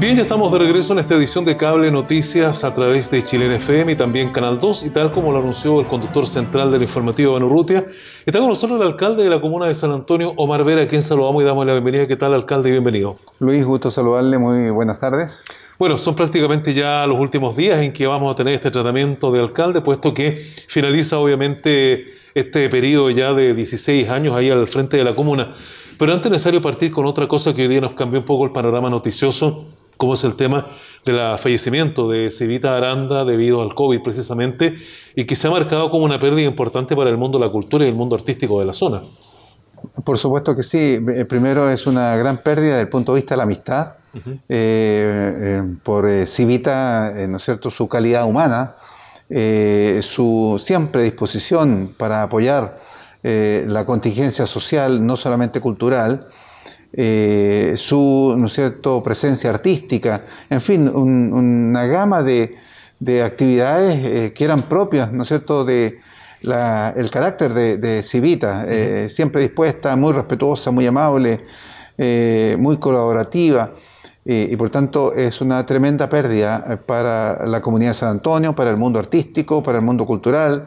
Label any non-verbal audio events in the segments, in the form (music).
Bien, ya estamos de regreso en esta edición de Cable Noticias a través de Chile FM y también Canal 2 y tal como lo anunció el conductor central del informativo, en Urrutia, está con nosotros el alcalde de la comuna de San Antonio, Omar Vera, a quien saludamos y damos la bienvenida. ¿Qué tal, alcalde? Bienvenido. Luis, gusto saludarle, muy buenas tardes. Bueno, son prácticamente ya los últimos días en que vamos a tener este tratamiento de alcalde, puesto que finaliza obviamente este periodo ya de 16 años ahí al frente de la comuna. Pero antes es necesario partir con otra cosa que hoy día nos cambió un poco el panorama noticioso ¿Cómo es el tema del fallecimiento de Civita Aranda debido al COVID precisamente, y que se ha marcado como una pérdida importante para el mundo de la cultura y el mundo artístico de la zona. Por supuesto que sí. Eh, primero es una gran pérdida desde el punto de vista de la amistad, eh, eh, por Civita, ¿no es cierto?, su calidad humana, su siempre disposición para apoyar la contingencia social, no solamente cultural, eh, su ¿no cierto? presencia artística, en fin, una gama de, actividades eh, que eran propias ¿no es cierto? de el carácter de, Civita, eh, siempre dispuesta, muy respetuosa, muy amable, muy colaborativa. Y, por tanto es una tremenda pérdida para la comunidad de San Antonio, para el mundo artístico, para el mundo cultural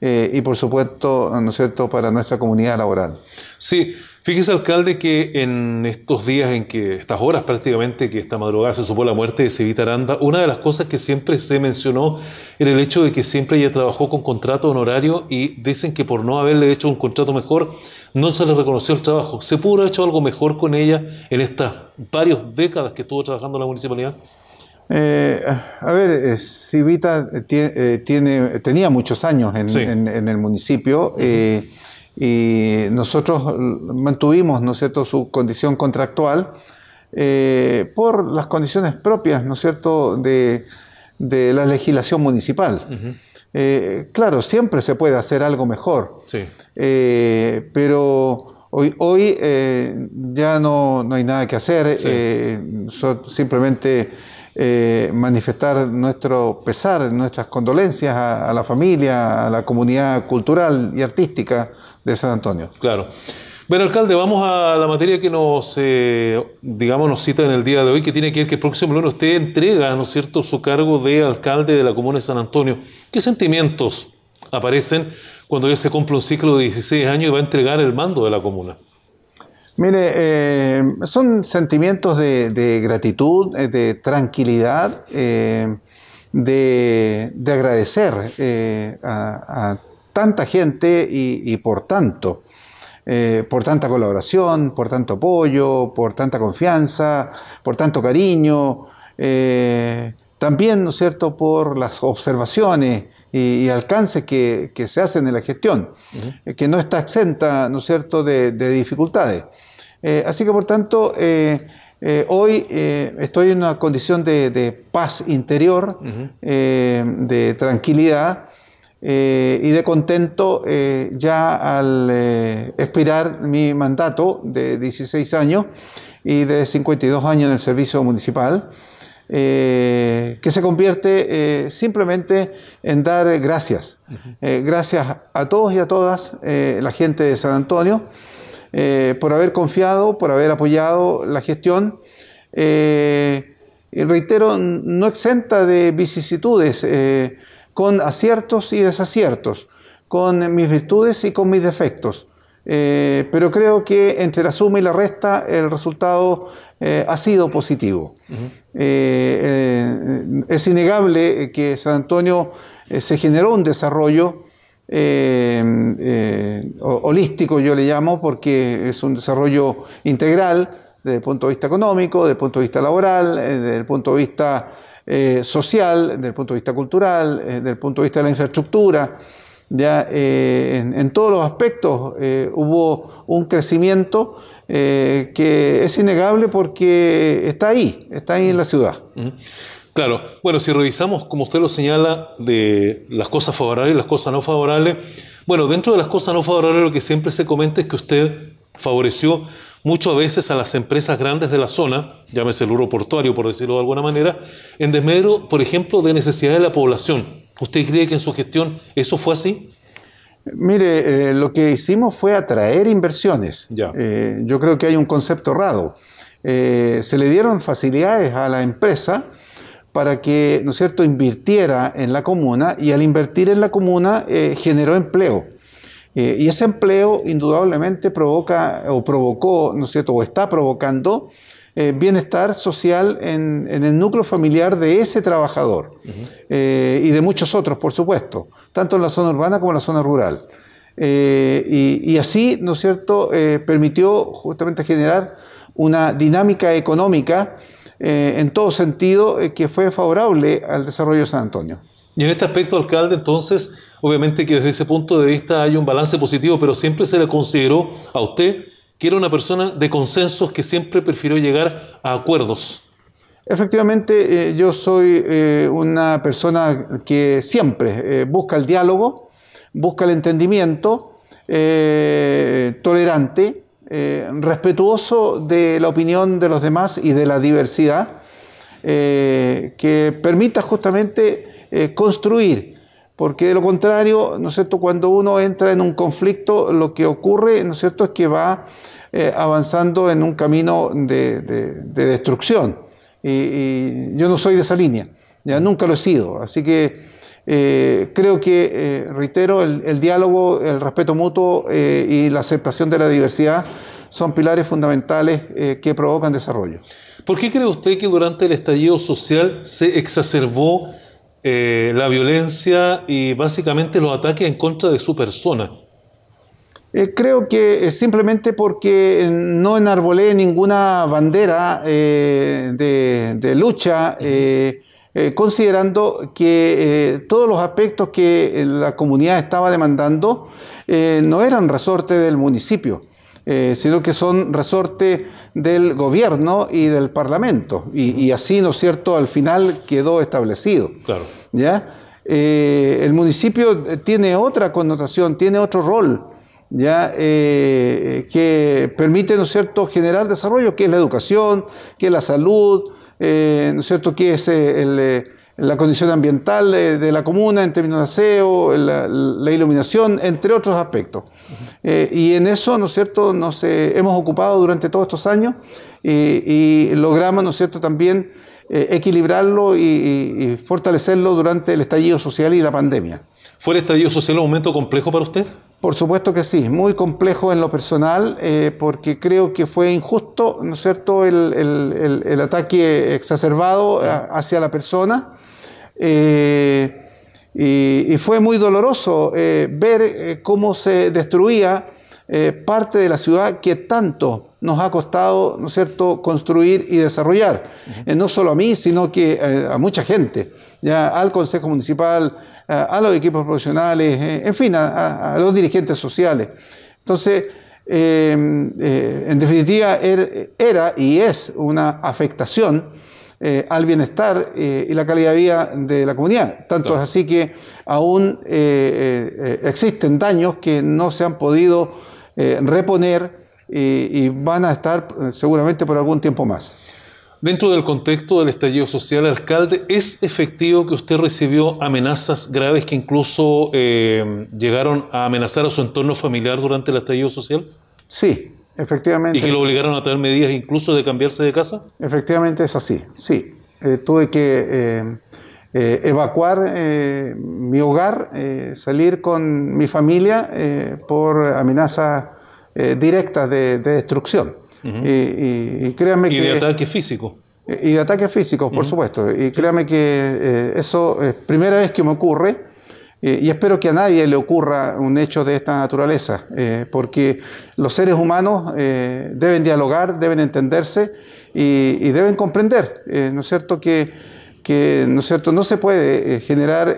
y por supuesto, ¿no es cierto?, para nuestra comunidad laboral. Sí, Fíjese, alcalde, que en estos días, en que estas horas prácticamente, que esta madrugada se supo la muerte de Civita Aranda, una de las cosas que siempre se mencionó era el hecho de que siempre ella trabajó con contrato honorario y dicen que por no haberle hecho un contrato mejor, no se le reconoció el trabajo. ¿Se pudo haber hecho algo mejor con ella en estas varias décadas que estuvo trabajando en la municipalidad? Eh, a ver, eh, Civita eh, tiene, tenía muchos años en, el municipio y nosotros mantuvimos, ¿no es cierto?, su condición contractual eh, por las condiciones propias, ¿no es cierto?, de, la legislación municipal. Eh, claro, siempre se puede hacer algo mejor, sí. Eh, pero... Hoy, hoy ya no, hay nada que hacer, simplemente eh, manifestar nuestro pesar, nuestras condolencias a, la familia, a la comunidad cultural y artística de San Antonio. Claro. Bueno, alcalde, vamos a la materia que nos, eh, digamos, nos cita en el día de hoy, que tiene que ver que el próximo lunes usted entrega, ¿no es cierto?, su cargo de alcalde de la comuna de San Antonio. ¿Qué sentimientos aparecen cuando ya se cumple un ciclo de 16 años y va a entregar el mando de la comuna? Mire, eh, son sentimientos de, gratitud, eh, de tranquilidad, eh, de, agradecer a, tanta gente y, y por tanto, por tanta colaboración, por tanto apoyo, por tanta confianza, por tanto cariño, también, ¿no es cierto?, por las observaciones, y, y alcance que, que, se hacen en la gestión, eh, que no está exenta, ¿no es cierto?, de, dificultades. Eh, así que, por tanto, eh, hoy estoy en una condición de, paz interior, de tranquilidad y de contento ya al expirar mi mandato de 16 años y de 52 años en el servicio municipal. Eh, que se convierte eh, simplemente en dar gracias. Eh, gracias a todos y a todas, la gente de San Antonio, por haber confiado, por haber apoyado la gestión. reitero, no exenta de vicisitudes, con aciertos y desaciertos, con mis virtudes y con mis defectos. pero creo que entre la suma y la resta el resultado eh, ha sido positivo. Eh, eh, es innegable que San Antonio se generó un desarrollo holístico, yo le llamo, porque es un desarrollo integral desde el punto de vista económico, desde el punto de vista laboral, desde el punto de vista social, desde el punto de vista cultural, desde el punto de vista de la infraestructura. Ya, en, todos los aspectos hubo un crecimiento eh, que es innegable porque está ahí, está ahí en la ciudad. Claro, bueno, si revisamos, como usted lo señala, de las cosas favorables y las cosas no favorables, bueno, dentro de las cosas no favorables lo que siempre se comenta es que usted favoreció muchas veces a las empresas grandes de la zona, llámese el uro portuario por decirlo de alguna manera, en desmedro, por ejemplo, de necesidades de la población. ¿Usted cree que en su gestión eso fue así? Mire, eh, lo que hicimos fue atraer inversiones. Eh, yo creo que hay un concepto errado. Eh, se le dieron facilidades a la empresa para que, ¿no es cierto?, invirtiera en la comuna y al invertir en la comuna generó empleo. y ese empleo indudablemente provoca o provocó, ¿no es cierto?, o está provocando eh, bienestar social en, el núcleo familiar de ese trabajador eh, y de muchos otros, por supuesto, tanto en la zona urbana como en la zona rural. Eh, y, y, así, ¿no es cierto?, permitió justamente generar una dinámica económica en todo sentido que fue favorable al desarrollo de San Antonio. Y en este aspecto, alcalde, entonces, obviamente que desde ese punto de vista hay un balance positivo, pero siempre se le consideró a usted que era una persona de consensos que siempre prefirió llegar a acuerdos. Efectivamente, eh, yo soy eh, una persona que siempre eh, busca el diálogo, busca el entendimiento, tolerante, respetuoso de la opinión de los demás y de la diversidad, que permita justamente construir porque de lo contrario, ¿no es cierto? Cuando uno entra en un conflicto, lo que ocurre, ¿no es cierto?, es que va eh, avanzando en un camino de, destrucción. Y, yo no soy de esa línea, ya nunca lo he sido. Así que eh, creo que, eh, reitero, el, diálogo, el respeto mutuo y la aceptación de la diversidad son pilares fundamentales que provocan desarrollo. ¿Por qué cree usted que durante el estallido social se exacerbó eh, la violencia y básicamente los ataques en contra de su persona? Eh, creo que eh, simplemente porque no enarbolé ninguna bandera de, lucha, considerando que todos los aspectos que la comunidad estaba demandando no eran resorte del municipio. Eh, sino que son resorte del gobierno y del parlamento. Y, así, ¿no es cierto?, al final quedó establecido. Claro. ¿Ya? Eh, el municipio tiene otra connotación, tiene otro rol, ¿ya? Eh, que permite, ¿no es cierto?, generar desarrollo, que es la educación, que es la salud, ¿no es cierto?, que es el la condición ambiental de, la comuna en términos de aseo, la, iluminación, entre otros aspectos. Eh, y en eso, ¿no es cierto?, nos hemos ocupado durante todos estos años y, logramos, ¿no es cierto?, también eh, equilibrarlo y, fortalecerlo durante el estallido social y la pandemia. ¿Fue el estallido social un momento complejo para usted? Por supuesto que sí, muy complejo en lo personal, eh, porque creo que fue injusto, ¿no es cierto?, el, ataque exacerbado hacia la persona. Eh, y, fue muy doloroso eh, ver cómo se destruía parte de la ciudad que tanto nos ha costado, ¿no es cierto?, construir y desarrollar. no solo a mí, sino que a mucha gente. Ya al Consejo Municipal, a los equipos profesionales, eh, en fin, a, los dirigentes sociales. Entonces, em, eh, en definitiva, er, era y es una afectación eh, al bienestar y la calidad de vida de la comunidad. Tanto es así que aún existen daños que no se han podido reponer y van a estar seguramente por algún tiempo más. Dentro del contexto del estallido social, alcalde, ¿es efectivo que usted recibió amenazas graves que incluso eh, llegaron a amenazar a su entorno familiar durante el estallido social? Sí, efectivamente. ¿Y que lo obligaron a tener medidas incluso de cambiarse de casa? Efectivamente es así, sí. Eh, tuve que eh, evacuar mi hogar, salir con mi familia por amenazas directas de destrucción y, que... de ataques físicos. Y de ataques físicos, por supuesto. Y créame que eh, eso es primera vez que me ocurre eh, y espero que a nadie le ocurra un hecho de esta naturaleza, eh, porque los seres humanos deben dialogar, deben entenderse y, deben comprender, ¿no es cierto? Que, que, ¿no es cierto? No se puede generar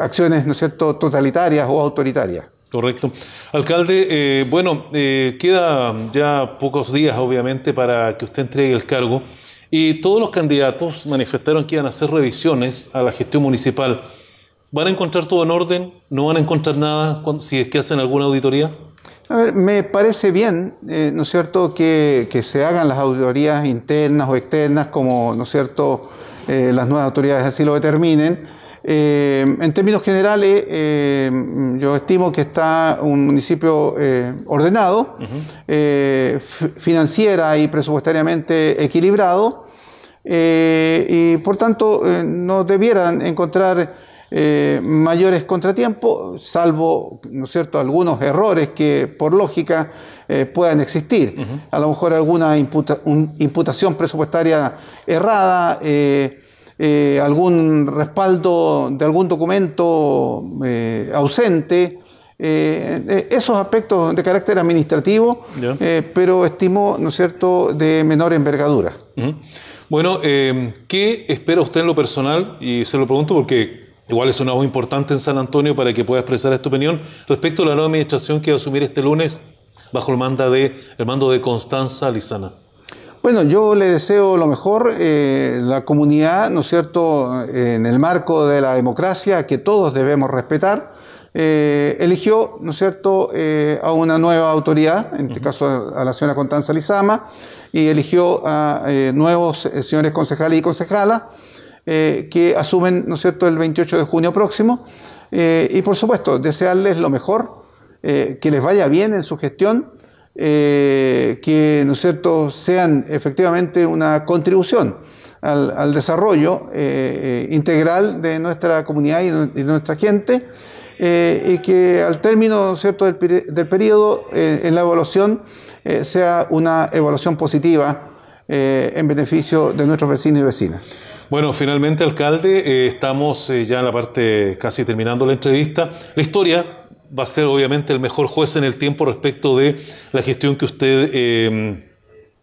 acciones, ¿no es cierto?, totalitarias o autoritarias. Correcto. Alcalde, eh, bueno, eh, queda ya pocos días, obviamente, para que usted entregue el cargo y todos los candidatos manifestaron que iban a hacer revisiones a la gestión municipal. ¿Van a encontrar todo en orden? ¿No van a encontrar nada si es que hacen alguna auditoría? A ver, me parece bien, eh, ¿no es cierto?, que, que, se hagan las auditorías internas o externas, como, ¿no es cierto?, las nuevas autoridades así lo determinen eh, en términos generales, eh, yo estimo que está un municipio eh, ordenado, financiera y presupuestariamente equilibrado, y por tanto no debieran encontrar mayores contratiempos, salvo ¿no cierto? algunos errores que por lógica puedan existir. A lo mejor alguna imputación presupuestaria errada eh, algún respaldo de algún documento eh, ausente, eh, esos aspectos de carácter administrativo, pero estimo ¿no es cierto?, de menor envergadura. Bueno, em, ¿qué espera usted en lo personal? Y se lo pregunto porque Igual es una voz importante en San Antonio para que pueda expresar esta opinión respecto a la nueva administración que va a asumir este lunes bajo el, manda de, el mando de Constanza Lizana. Bueno, yo le deseo lo mejor. Eh, la comunidad, ¿no es cierto?, en el marco de la democracia que todos debemos respetar, eh, eligió, ¿no es cierto?, eh, a una nueva autoridad, en este caso a la señora Constanza Lizama, y eligió a nuevos señores concejales y concejalas que asumen, ¿no es cierto?, el 28 de junio próximo. y por supuesto, desearles lo mejor, que les vaya bien en su gestión eh, que, ¿no cierto?, sean efectivamente una contribución al, desarrollo eh, eh, integral de nuestra comunidad y de nuestra gente, y que al término, cierto?, del, del periodo, en la evaluación, sea una evaluación positiva en beneficio de nuestros vecinos y vecinas. Bueno, finalmente, alcalde, estamos ya en la parte casi terminando la entrevista. La historia va a ser obviamente el mejor juez en el tiempo respecto de la gestión que usted eh,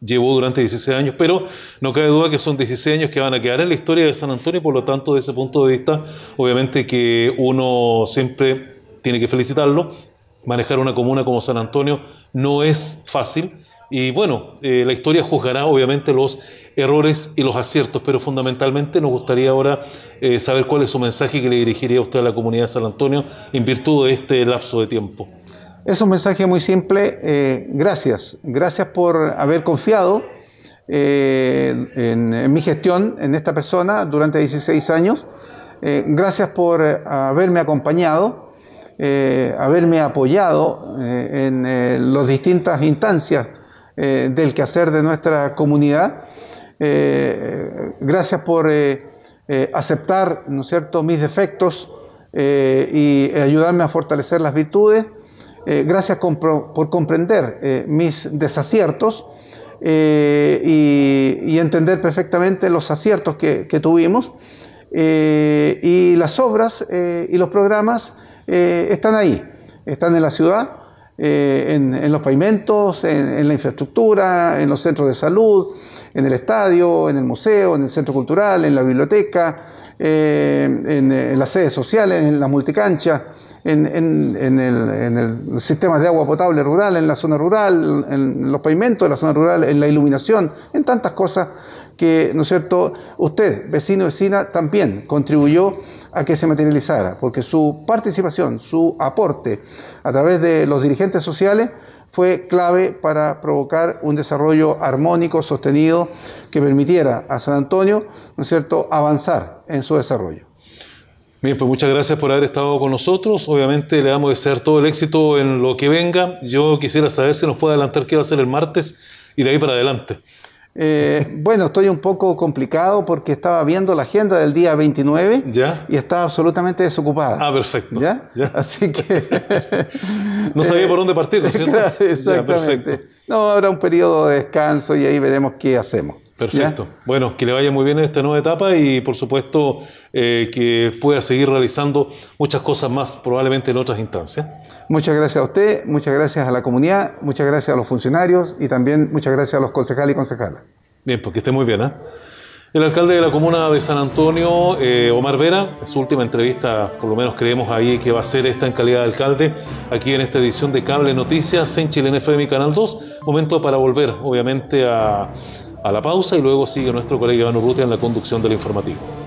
llevó durante 16 años, pero no cabe duda que son 16 años que van a quedar en la historia de San Antonio y por lo tanto, desde ese punto de vista, obviamente que uno siempre tiene que felicitarlo. Manejar una comuna como San Antonio no es fácil y bueno, eh, la historia juzgará obviamente los errores y los aciertos, pero fundamentalmente nos gustaría ahora eh, saber cuál es su mensaje que le dirigiría usted a la comunidad de San Antonio en virtud de este lapso de tiempo. Es un mensaje muy simple. Eh, gracias. Gracias por haber confiado en, en, mi gestión, en esta persona, durante 16 años. gracias por haberme acompañado, haberme apoyado en las distintas instancias eh, del quehacer de nuestra comunidad. Eh, gracias por eh, aceptar, ¿no es cierto?, mis defectos y ayudarme a fortalecer las virtudes. gracias por comprender mis desaciertos y, entender perfectamente los aciertos que tuvimos. y las obras y los programas están ahí, están en la ciudad eh, en, los pavimentos, en, la infraestructura, en los centros de salud, en el estadio, en el museo, en el centro cultural, en la biblioteca, eh, eh, en, las sedes sociales, en las multicanchas en, el, en el sistema de agua potable rural, en la zona rural, en los pavimentos de la zona rural, en la iluminación, en tantas cosas que, ¿no es cierto?, usted, vecino, vecina, también contribuyó a que se materializara, porque su participación, su aporte a través de los dirigentes sociales fue clave para provocar un desarrollo armónico, sostenido, que permitiera a San Antonio, ¿no es cierto?, avanzar en su desarrollo. Bien, pues muchas gracias por haber estado con nosotros. Obviamente le damos a ser todo el éxito en lo que venga. Yo quisiera saber si nos puede adelantar qué va a ser el martes y de ahí para adelante. Eh, (laughs) bueno, estoy un poco complicado porque estaba viendo la agenda del día 29 y estaba absolutamente desocupada. Ah, perfecto. ¿Ya? (laughs) Así que... (laughs) no sabía por dónde partir, ¿no es cierto? exactamente. no, habrá un periodo de descanso y ahí veremos qué hacemos. Perfecto. Bueno, que le vaya muy bien en esta nueva etapa y por supuesto eh, que pueda seguir realizando muchas cosas más, probablemente en otras instancias. Muchas gracias a usted, muchas gracias a la comunidad, muchas gracias a los funcionarios y también muchas gracias a los concejales y concejales. Bien, pues que esté muy bien. ¿eh? El alcalde de la comuna de San Antonio, eh, Omar Vera, en su última entrevista, por lo menos creemos ahí que va a ser esta en calidad de alcalde, aquí en esta edición de Cable Noticias en Chile en Canal 2. Momento para volver, obviamente, a a la pausa y luego sigue nuestro colega Iván Urrutia en la conducción del informativo.